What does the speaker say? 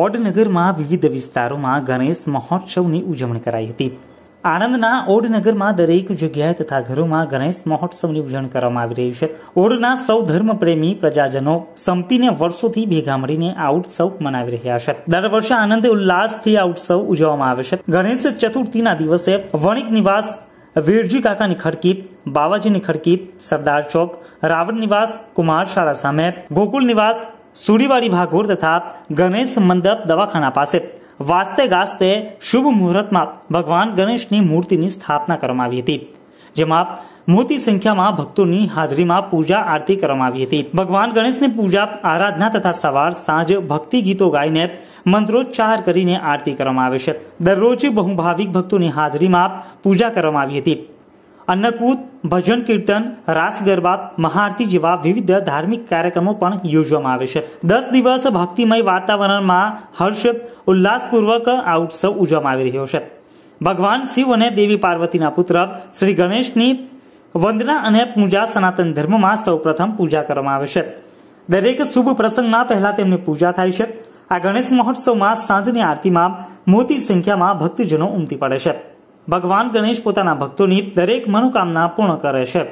ઓડનગરમાં વિવિધ વિસ્તારોમાં ગણેશ મહોત્સવની ઉજવણી કરાઈ હતી આણંદના ઓડનગરમાં દરેક જગ્યાએ તથા ઘરોમાં ગણેશ મહોત્સવની ઉજવણી કરવામાં આવી રહી છે ઓડના સૌ ધર્મપ્રેમી પ્રજાજનો સંપીને વર્ષોથી ભેગા મળીને આ ઉત્સવ મનાવી રહ્યા છે દર વર્ષે આનંદ ઉલ્લાસથી આ ઉત્સવ ઉજવવામાં આવે છે ગણેશ ચતુર્થીના દિવસે વણિક નિવાસ વીરજી કાકાની ખડકી બાવાજીની ખડકી સરદાર ચોક રાવણ નિવાસ કુમાર શાળા સામે ગોકુલ નિવાસ સુડીવાડી ભાગોર તથા ગણેશ મંડપ દવાખાના પાસે વાસ્તે ગાસ્તે શુભ મુહૂર્તમાં ભગવાન ગણેશની મૂર્તિની સ્થાપના કરવામાં આવી હતી જેમાં મોટી સંખ્યામાં ભક્તોની હાજરીમાં પૂજા આરતી કરવામાં આવી હતી ભગવાન ગણેશની પૂજા આરાધના તથા સવાર સાંજ ભક્તિ ગીતો ગાઈને મંત્રોચ્ચાર કરીને આરતી કરવામાં આવે છે દરરોજ બહુભાવિક ભક્તોની હાજરીમાં પૂજા કરવામાં આવી હતી અન્નકૂટ ભજન કીર્તન રાસ ગરબા મહાઆરતી જેવા વિવિધ ધાર્મિક કાર્યક્રમો પણ યોજવામાં આવે છે દસ દિવસ ભક્તિમય વાતાવરણમાં હર્ષ ઉલ્લાસપૂર્વક આ ઉત્સવ ઉજવવામાં આવી રહ્યો છે ભગવાન શિવ અને દેવી પાર્વતીના પુત્ર શ્રી ગણેશની વંદના અને પૂજા સનાતન ધર્મમાં સૌપ્રથમ પૂજા કરવામાં આવે છે દરેક શુભ પ્રસંગના પહેલા તેમની પૂજા થાય છે આ ગણેશ મહોત્સવમાં સાંજની આરતીમાં મોટી સંખ્યામાં ભક્તજનો ઉમટી પડે છે ભગવાન ગણેશ પોતાના ભક્તોની દરેક મનોકામના પૂર્ણ કરે છે